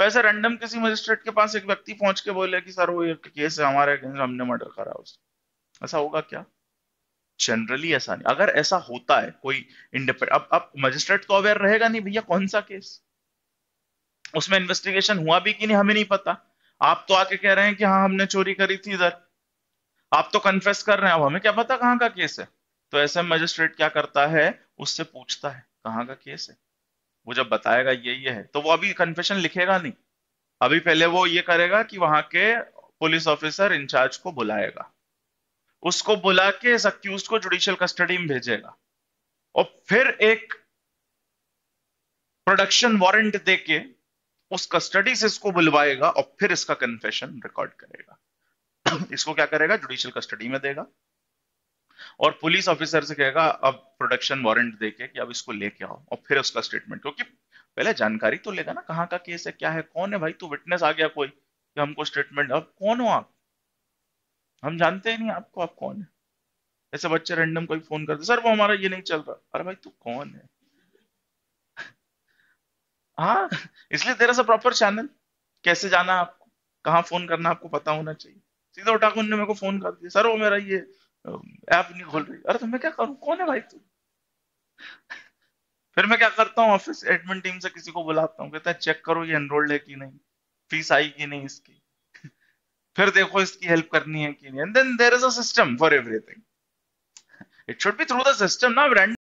तो ऐसे रैंडम किसी मजिस्ट्रेट के पास एक व्यक्ति पहुंच के बोले कि सर वो ये केस है हमारे अगेंस्ट हमने मर्डर करा उसको ऐसा होगा क्या जनरली ऐसा नहीं अगर ऐसा होता है कोई इंडिपेंडेंट अब अब मजिस्ट्रेट तो अवेयर रहेगा नहीं भैया कौन सा केस उसमें इन्वेस्टिगेशन हुआ भी कि नहीं हमें नहीं पता आप तो आके कह रहे हैं कि हाँ हमने चोरी करी थी इधर आप तो कन्फेस कर रहे हैं अब हमें क्या पता कहाँ का केस है तो ऐसे मजिस्ट्रेट क्या करता है उससे पूछता है कहाँ का केस है वो जब बताएगा ये ये है तो वो अभी कन्फेशन लिखेगा नहीं अभी पहले वो ये करेगा कि वहां के पुलिस ऑफिसर इंचार्ज को बुलाएगा उसको बुला के इस अक्यूज को जुडिशियल कस्टडी में भेजेगा और फिर एक प्रोडक्शन वारंट देके उस कस्टडी से इसको बुलवाएगा और फिर इसका कन्फेशन रिकॉर्ड करेगा इसको क्या करेगा जुडिशियल कस्टडी में देगा और पुलिस ऑफिसर से कहेगा अब प्रोडक्शन वारंट देके कि अब इसको लेके आओ और फिर उसका स्टेटमेंट क्योंकि पहले जानकारी तो लेगा ना कहाँ का केस है क्या है कौन है भाई तू विटनेस आ गया कोई कि हमको स्टेटमेंट अब कौन हो आप हम जानते ही नहीं आपको आप कौन है ऐसे बच्चे रैंडम कोई फोन करते सर वो हमारा ये नहीं चल रहा अरे भाई तू कौन है हाँ इसलिए तेरा सा प्रॉपर चैनल कैसे जाना आपको कहाँ फोन करना आपको पता होना चाहिए सीधा उठा उनने मेरे को फोन कर दिया सर वो मेरा ये ऐप नहीं खोल रही अरे तो मैं क्या करूँ कौन है भाई तू फिर मैं क्या करता हूँ ऑफिस एडमिन टीम से किसी को बुलाता हूँ कहता है चेक करो ये एनरोल्ड है कि नहीं फीस आई कि नहीं इसकी फिर देखो इसकी हेल्प करनी है कि नहीं and then there is a system for everything it should be through the system ना ब्रांड